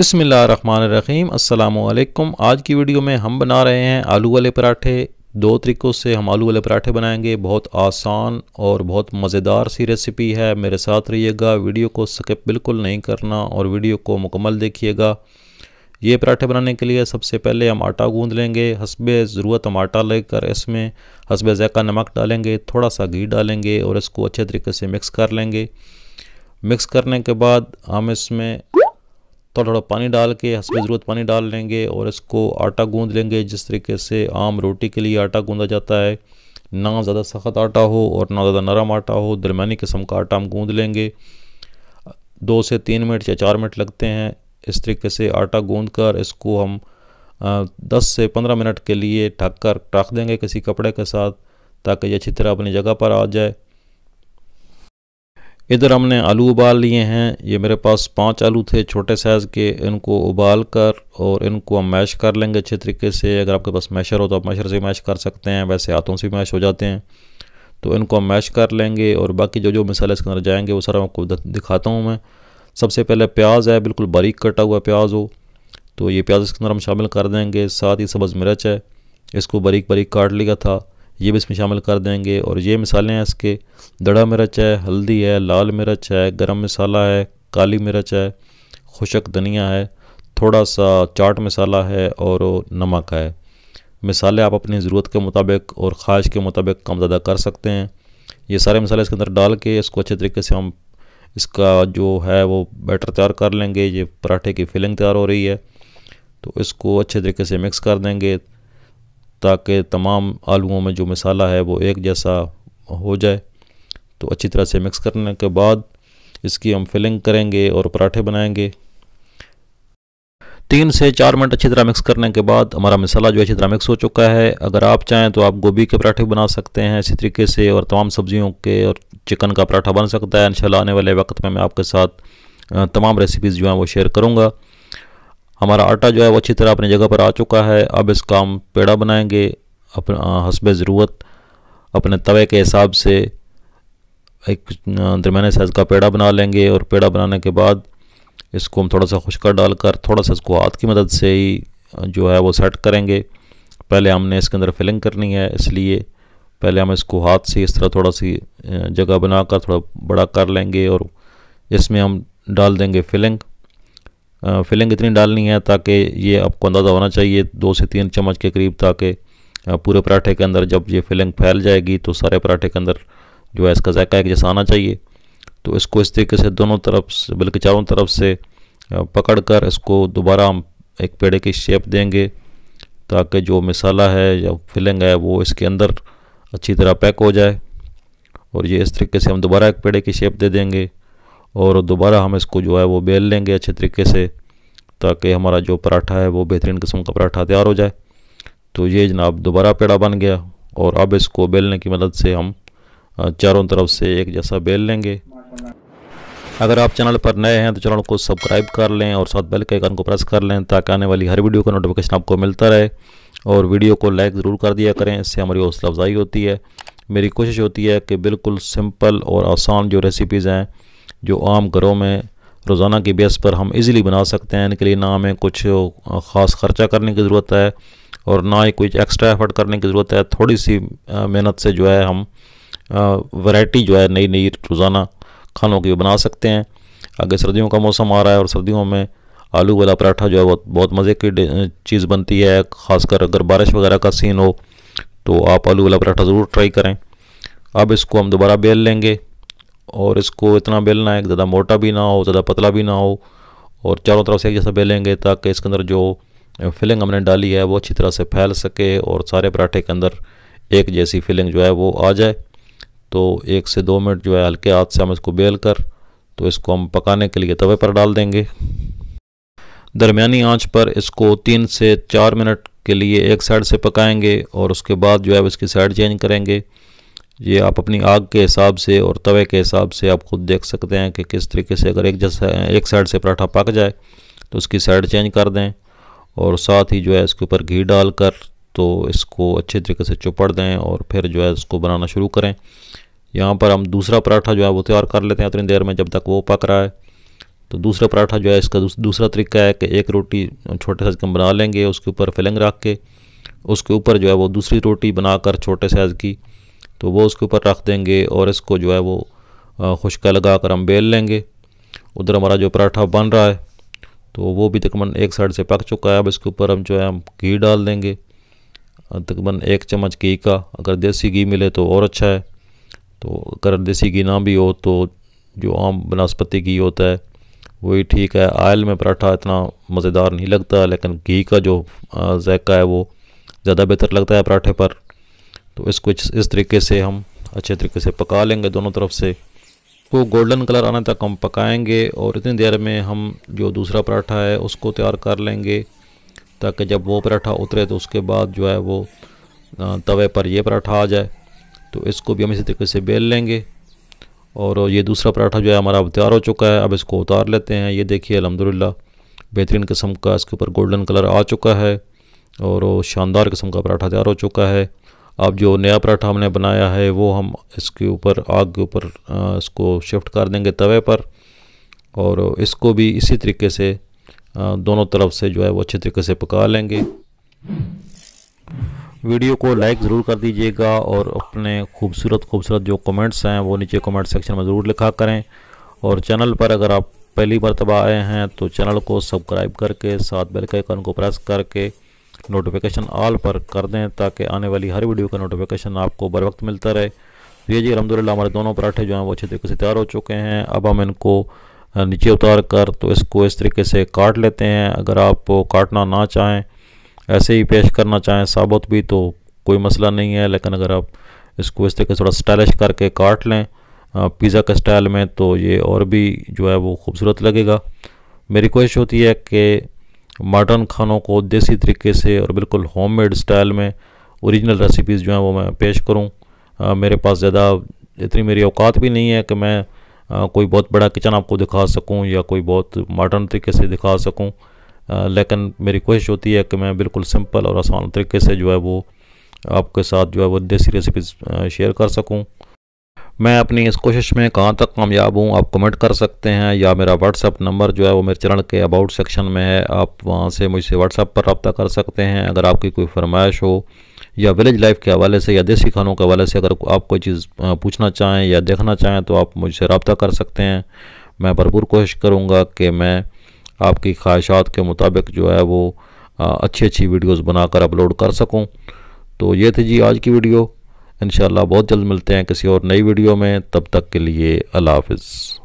बसमीम अल्लाम आज की वीडियो में हम बना रहे हैं आलू वाले पराठे दो तरीक़ों से हम आलू वाले पराठे बनाएंगे बहुत आसान और बहुत मज़ेदार सी रेसिपी है मेरे साथ रहिएगा वीडियो को स्किप बिल्कुल नहीं करना और वीडियो को मुकम्मल देखिएगा ये पराठे बनाने के लिए सबसे पहले हम आटा गूँध लेंगे हसब ज़रूरत हम आटा लेकर इसमें हसब ज़ैक़ा नमक डालेंगे थोड़ा सा घी डालेंगे और इसको अच्छे तरीके से मिक्स कर लेंगे मिक्स करने के बाद हम इसमें थोड़ा थोड़ा पानी डाल के की ज़रूरत पानी डाल लेंगे और इसको आटा गूँध लेंगे जिस तरीके से आम रोटी के लिए आटा गूँधा जाता है ना ज़्यादा सख्त आटा हो और ना ज़्यादा नरम आटा हो दरमिया किस्म का आटा हम गूँध लेंगे दो से तीन मिनट या चार मिनट लगते हैं इस तरीके से आटा गूँध कर इसको हम दस से पंद्रह मिनट के लिए ढक कर रख देंगे किसी कपड़े के साथ ताकि ये अच्छी तरह अपनी जगह पर आ जाए इधर हमने आलू उबाल लिए हैं ये मेरे पास पांच आलू थे छोटे साइज़ के इनको उबाल कर और इनको हम मैश कर लेंगे अच्छे तरीके से अगर आपके पास मैशर हो तो आप मैशर से मैश कर सकते हैं वैसे हाथों से मैश हो जाते हैं तो इनको हम मैश कर लेंगे और बाकी जो जो मसाले इसके अंदर जाएँगे वो सारा आपको दिखाता हूँ मैं सबसे पहले प्याज है बिल्कुल बारीक कटा हुआ प्याज हो तो ये प्याज इसके अंदर हम शामिल कर देंगे साथ ही सब्ज़ मिर्च है इसको बारीक बारीक काट लिया था ये भी इसमें शामिल कर देंगे और ये मिसालें हैं इसके दड़ा मिर्च है हल्दी है लाल मिर्च है गरम मसाला है काली मिर्च है खुशक धनिया है थोड़ा सा चाट मसाला है और नमक है मिसालें आप अपनी ज़रूरत के मुताबिक और ख़्वाहिश के मुताबिक कम ज़्यादा कर सकते हैं ये सारे मसाले इसके अंदर डाल के इसको अच्छे तरीके से हम इसका जो है वो बैटर तैयार कर लेंगे ये पराठे की फिलिंग तैयार हो रही है तो इसको अच्छे तरीके से मिक्स कर देंगे ताकि तमाम आलुओं में जो मसाला है वो एक जैसा हो जाए तो अच्छी तरह से मिक्स करने के बाद इसकी हम फिलिंग करेंगे और पराठे बनाएंगे तीन से चार मिनट अच्छी तरह मिक्स करने के बाद हमारा मसाला जो अच्छी तरह मिक्स हो चुका है अगर आप चाहें तो आप गोभी के पराठे बना सकते हैं इसी तरीके से और तमाम सब्जियों के और चिकन का पराठा बन सकता है इन आने वाले वक्त में मैं आपके साथ तमाम रेसिपीज़ जो हैं वो शेयर करूँगा हमारा आटा जो है वो अच्छी तरह अपनी जगह पर आ चुका है अब इसका हम पेड़ा बनाएंगे अपना हसब ज़रूरत अपने तवे के हिसाब से एक दरमियाने साइज़ का पेड़ा बना लेंगे और पेड़ा बनाने के बाद इसको हम थोड़ा सा खुशकर डालकर थोड़ा सा इसको हाथ की मदद से ही जो है वो सेट करेंगे पहले हमने इसके अंदर फिलिंग करनी है इसलिए पहले हम इसको हाथ से इस तरह थोड़ा सी जगह बनाकर थोड़ा बड़ा कर लेंगे और इसमें हम डाल देंगे फिलिंग फिलिंग इतनी डालनी है ताकि ये आपको अंदाज़ा होना चाहिए दो से तीन चम्मच के करीब ताकि पूरे पराठे के अंदर जब ये फिलिंग फैल जाएगी तो सारे पराठे के अंदर जो है इसका जायका एक जैसा आना चाहिए तो इसको इस तरीके से दोनों तरफ से बल्कि चारों तरफ से पकड़ कर इसको दोबारा हम एक पेड़े की शेप देंगे ताकि जो मिसाला है या फिलिंग है वो इसके अंदर अच्छी तरह पैक हो जाए और ये इस तरीके से हम दोबारा एक पेड़े की शेप दे देंगे और दोबारा हम इसको जो है वो बेल लेंगे अच्छे तरीके से ताकि हमारा जो पराठा है वो बेहतरीन किस्म का पराठा तैयार हो जाए तो ये जनाब दोबारा पेड़ा बन गया और अब इसको बेलने की मदद से हम चारों तरफ से एक जैसा बेल लेंगे अगर आप चैनल पर नए हैं तो चैनल को सब्सक्राइब कर लें और साथ बेल के आइकन को प्रेस कर लें ताकि आने वाली हर वीडियो का नोटिफिकेशन आपको मिलता रहे और वीडियो को लाइक ज़रूर कर दिया करें इससे हमारी हौसला अफजाई होती है मेरी कोशिश होती है कि बिल्कुल सिंपल और आसान जो रेसिपीज़ हैं जो आम घरों में रोज़ाना की बेस पर हम इजीली बना सकते हैं इनके लिए ना हमें कुछ ख़ास ख़र्चा करने की ज़रूरत है और ना ही कुछ एक्स्ट्रा एफर्ट करने की ज़रूरत है थोड़ी सी मेहनत से जो है हम वैरायटी जो है नई नई रोज़ाना खानों की बना सकते हैं आगे सर्दियों का मौसम आ रहा है और सर्दियों में आलू वाला पराठा जो है बहुत बहुत मज़े की चीज़ बनती है ख़ासकर अगर बारिश वगैरह का सीन हो तो आप आलू वाला पराठा ज़रूर ट्राई करें अब इसको हम दोबारा बेल लेंगे और इसको इतना बेलना है कि ज़्यादा मोटा भी ना हो ज़्यादा पतला भी ना हो और चारों तरफ से एक जैसा बेलेंगे ताकि इसके अंदर जो फिलिंग हमने डाली है वो अच्छी तरह से फैल सके और सारे पराठे के अंदर एक जैसी फिलिंग जो है वो आ जाए तो एक से दो मिनट जो है हल्के हाथ से हम इसको बेल कर तो इसको हम पकाने के लिए तवे पर डाल देंगे दरमियानी आँच पर इसको तीन से चार मिनट के लिए एक साइड से पकाएंगे और उसके बाद जो है इसकी साइड चेंज करेंगे ये आप अपनी आग के हिसाब से और तवे के हिसाब से आप खुद देख सकते हैं कि किस तरीके से अगर एक जैसा एक साइड से पराठा पक जाए तो उसकी साइड चेंज कर दें और साथ ही जो है इसके ऊपर घी डालकर तो इसको अच्छे तरीके से चुपड़ दें और फिर जो है इसको बनाना शुरू करें यहाँ पर हम दूसरा पराठा जो है वो तैयार कर लेते हैं इतनी देर में जब तक वो पक रहा है तो दूसरा पराठा जो है इसका दूसरा तरीका है कि एक रोटी छोटे साइज़ की हम बना लेंगे उसके ऊपर फिलिंग रख के उसके ऊपर जो है वो दूसरी रोटी बनाकर छोटे साइज़ की तो वो उसके ऊपर रख देंगे और इसको जो है वो खुशका लगा कर हम बेल लेंगे उधर हमारा जो पराठा बन रहा है तो वो भी तकरीबन एक साइड से पक चुका है अब इसके ऊपर हम जो है हम घी डाल देंगे तकरीबन एक चम्मच घी का अगर देसी घी मिले तो और अच्छा है तो अगर देसी घी ना भी हो तो जो आम बनस्पति घी होता है वही ठीक है आयल में पराठा इतना मज़ेदार नहीं लगता लेकिन घी का जो जायका है वो ज़्यादा बेहतर लगता है पराठे पर तो इसको इस तरीके से हम अच्छे तरीके से पका लेंगे दोनों तरफ से वो गोल्डन कलर आने तक हम पकाएंगे और इतनी देर में हम जो दूसरा पराठा है उसको तैयार कर लेंगे ताकि जब वो पराठा उतरे तो उसके बाद जो है वो तवे पर यह पराठा आ जाए तो इसको भी हम इसी तरीके से बेल लेंगे और ये दूसरा पराठा जो है हमारा अब तैयार हो चुका है अब इसको उतार लेते हैं ये देखिए अलहमदिल्ला बेहतरीन किस्म का इसके ऊपर गोल्डन कलर आ चुका है और शानदार किस्म का पराठा तैयार हो चुका है अब जो नया पराठा हमने बनाया है वो हम इसके ऊपर आग के ऊपर इसको शिफ्ट कर देंगे तवे पर और इसको भी इसी तरीके से दोनों तरफ से जो है वो अच्छे तरीके से पका लेंगे वीडियो को लाइक ज़रूर कर दीजिएगा और अपने खूबसूरत खूबसूरत जो कमेंट्स हैं वो नीचे कमेंट सेक्शन में ज़रूर लिखा करें और चैनल पर अगर आप पहली मरतबा आए हैं तो चैनल को सब्सक्राइब करके साथ बेल के आइकन को प्रेस करके नोटिफिकेशन ऑल पर कर दें ताकि आने वाली हर वीडियो का नोटिफिकेशन आपको बर वक्त मिलता रहे तो ये जी अलहमदिल्ला हमारे दोनों पराठे जो हैं वो अच्छे तरीके से तैयार हो चुके हैं अब हम इनको नीचे उतार कर तो इसको इस तरीके से काट लेते हैं अगर आप काटना ना चाहें ऐसे ही पेश करना चाहें साबुत भी तो कोई मसला नहीं है लेकिन अगर आप इसको इस तरीके से थोड़ा स्टाइलिश करके काट लें पिज़्ज़ा के स्टाइल में तो ये और भी जो है वो खूबसूरत लगेगा मेरी कोशिश होती है कि मॉडर्न खानों को देसी तरीके से और बिल्कुल होममेड स्टाइल में ओरिजिनल रेसिपीज़ जो हैं वो मैं पेश करूँ मेरे पास ज़्यादा इतनी मेरी औकात भी नहीं है कि मैं आ, कोई बहुत बड़ा किचन आपको दिखा सकूं या कोई बहुत मॉडर्न तरीके से दिखा सकूं आ, लेकिन मेरी कोशिश होती है कि मैं बिल्कुल सिंपल और आसान तरीके से जो है वो आपके साथ जो है वो देसी रेसिपीज़ शेयर कर सकूं मैं अपनी इस कोशिश में कहाँ तक कामयाब हूँ आप कमेंट कर सकते हैं या मेरा व्हाट्सअप नंबर जो है वो मेरे चैनल के अबाउट सेक्शन में है आप वहाँ से मुझसे व्हाट्सअप पर रबता कर सकते हैं अगर आपकी कोई फरमाइश हो या विलेज लाइफ के हवाले से या देसी खानों के हवाले से अगर आप कोई चीज़ पूछना चाहें या देखना चाहें तो आप मुझसे रबता कर सकते हैं मैं भरपूर कोशिश करूँगा कि मैं आपकी ख्वाहिशात के मुताबिक जो है वो अच्छी अच्छी वीडियोज़ बनाकर अपलोड कर सकूँ तो ये थी जी आज की वीडियो इन बहुत जल्द मिलते हैं किसी और नई वीडियो में तब तक के लिए अल्लाह हाफिज़